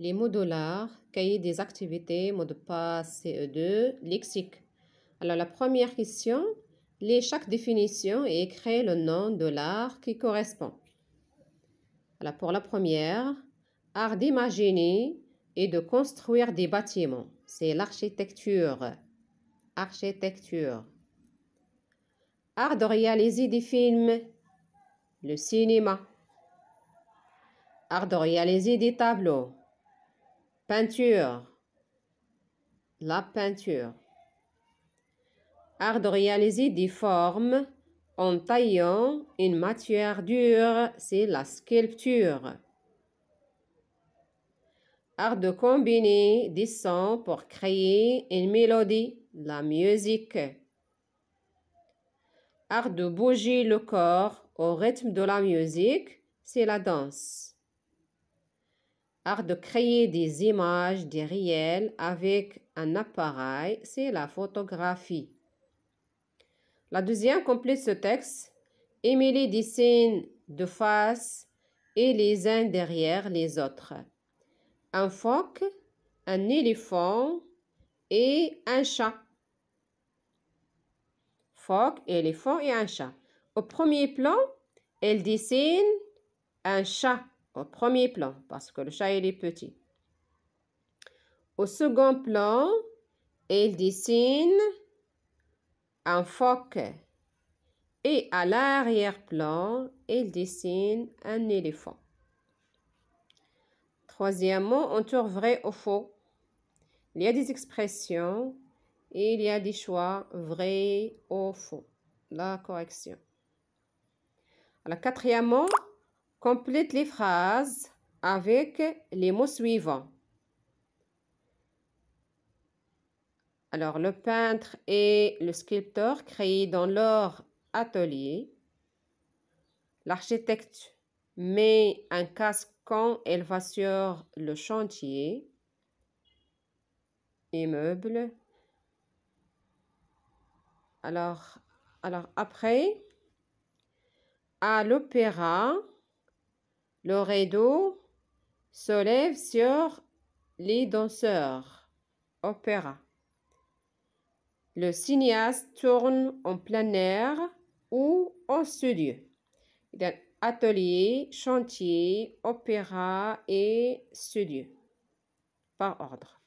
les mots l'art, cahier des activités, mot de passe CE2, lexique. Alors la première question, les chaque définition et écris le nom de l'art qui correspond. Alors pour la première, art d'imaginer et de construire des bâtiments, c'est l'architecture. Architecture. Art de réaliser des films, le cinéma. Art de réaliser des tableaux, Peinture. La peinture. Art de réaliser des formes en taillant une matière dure, c'est la sculpture. Art de combiner des sons pour créer une mélodie, la musique. Art de bouger le corps au rythme de la musique, c'est la danse de créer des images, des réels avec un appareil, c'est la photographie. La deuxième complète ce texte. Émilie dessine de face et les uns derrière les autres. Un phoque, un éléphant et un chat. Phoque, éléphant et un chat. Au premier plan, elle dessine un chat au premier plan parce que le chat il est petit. Au second plan, il dessine un phoque. Et à l'arrière-plan, il dessine un éléphant. Troisièmement, on tourne vrai ou faux. Il y a des expressions et il y a des choix vrai ou faux. La correction. Alors, quatrièmement, Complète les phrases avec les mots suivants. Alors, le peintre et le sculpteur créent dans leur atelier. L'architecte met un casque quand elle va sur le chantier. Immeuble. Alors, alors après, à l'opéra, le rideau se lève sur les danseurs. Opéra. Le cinéaste tourne en plein air ou en studio. Atelier, chantier, opéra et studio. Par ordre.